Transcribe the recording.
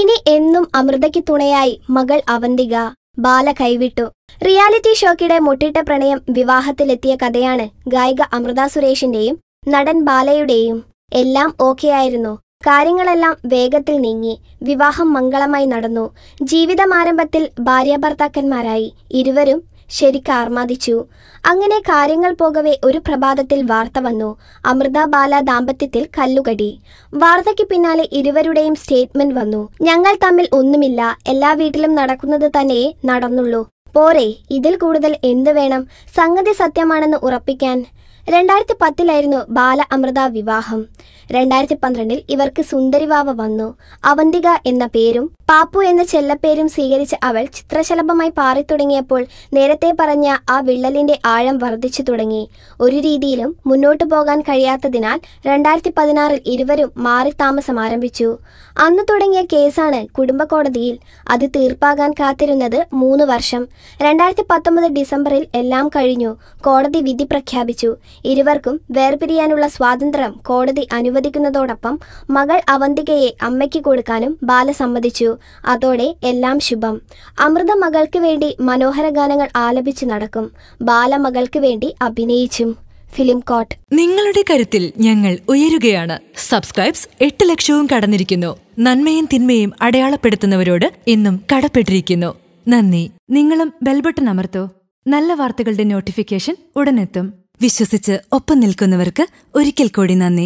ഇനി എന്നും അമൃതയ്ക്ക് തുണയായി മകൾ അവന്തിക ബാല കൈവിട്ടു റിയാലിറ്റി ഷോക്കിടെ മുട്ടിട്ട പ്രണയം വിവാഹത്തിലെത്തിയ കഥയാണ് ഗായിക അമൃത സുരേഷിന്റെയും നടൻ ബാലയുടെയും എല്ലാം ഓക്കെ ആയിരുന്നു കാര്യങ്ങളെല്ലാം വേഗത്തിൽ നീങ്ങി വിവാഹം മംഗളമായി നടന്നു ജീവിതമാരംഭത്തിൽ ഭാര്യാഭർത്താക്കന്മാരായി ഇരുവരും ശരിക്കാർമാദിച്ചു അങ്ങനെ കാര്യങ്ങൾ പോകവേ ഒരു പ്രഭാതത്തിൽ വാർത്ത വന്നു അമൃത ബാല ദാമ്പത്യത്തിൽ കല്ലുകടി വാർത്തയ്ക്ക് പിന്നാലെ ഇരുവരുടെയും സ്റ്റേറ്റ്മെന്റ് വന്നു ഞങ്ങൾ തമ്മിൽ ഒന്നുമില്ല എല്ലാ വീട്ടിലും നടക്കുന്നത് തന്നെ നടന്നുള്ളൂ പോരെ ഇതിൽ കൂടുതൽ എന്ത് വേണം സംഗതി സത്യമാണെന്ന് ഉറപ്പിക്കാൻ രണ്ടായിരത്തി പത്തിലായിരുന്നു ബാല അമൃത വിവാഹം രണ്ടായിരത്തി പന്ത്രണ്ടിൽ ഇവർക്ക് സുന്ദരിവാവ വന്നു അവന്തിക എന്ന പേരും പാപ്പു എന്ന ചെല്ലപ്പേരും സ്വീകരിച്ച അവൾ ചിത്രശലഭമായി പാറിത്തുടങ്ങിയപ്പോൾ നേരത്തെ പറഞ്ഞ ആ വിള്ളലിന്റെ ആഴം വർദ്ധിച്ചു തുടങ്ങി ഒരു രീതിയിലും മുന്നോട്ടു പോകാൻ കഴിയാത്തതിനാൽ രണ്ടായിരത്തി പതിനാറിൽ ഇരുവരും മാറി താമസം ആരംഭിച്ചു അന്ന് തുടങ്ങിയ കേസാണ് കോടതിയിൽ അത് തീർപ്പാകാൻ കാത്തിരുന്നത് മൂന്ന് വർഷം രണ്ടായിരത്തി പത്തൊമ്പത് ഡിസംബറിൽ എല്ലാം കഴിഞ്ഞു കോടതി വിധി പ്രഖ്യാപിച്ചു ഇരുവർക്കും വേർപിരിയാനുള്ള സ്വാതന്ത്ര്യം കോടതി അനുവദിക്കുന്നതോടൊപ്പം മകൾ അവന്തികയെ അമ്മയ്ക്ക് കൊടുക്കാനും ബാല സമ്മതിച്ചു അതോടെ എല്ലാം ശുഭം അമൃത മകൾക്ക് വേണ്ടി മനോഹര ഗാനങ്ങൾ ആലപിച്ചു നടക്കും ബാല മകൾക്ക് വേണ്ടി അഭിനയിച്ചും ഫിലിം കോട്ട് നിങ്ങളുടെ കരുത്തിൽ ഞങ്ങൾ ഉയരുകയാണ് സബ്സ്ക്രൈബ്സ് എട്ട് ലക്ഷവും കടന്നിരിക്കുന്നു നന്മയും തിന്മയും അടയാളപ്പെടുത്തുന്നവരോട് ഇന്നും കടപ്പെട്ടിരിക്കുന്നു നന്ദി നിങ്ങളും ബെൽബട്ടൺ അമർത്തോ നല്ല വാർത്തകളുടെ നോട്ടിഫിക്കേഷൻ ഉടനെത്തും വിശ്വസിച്ച് ഒപ്പം നിൽക്കുന്നവർക്ക് ഒരിക്കൽ കൂടി നന്ദി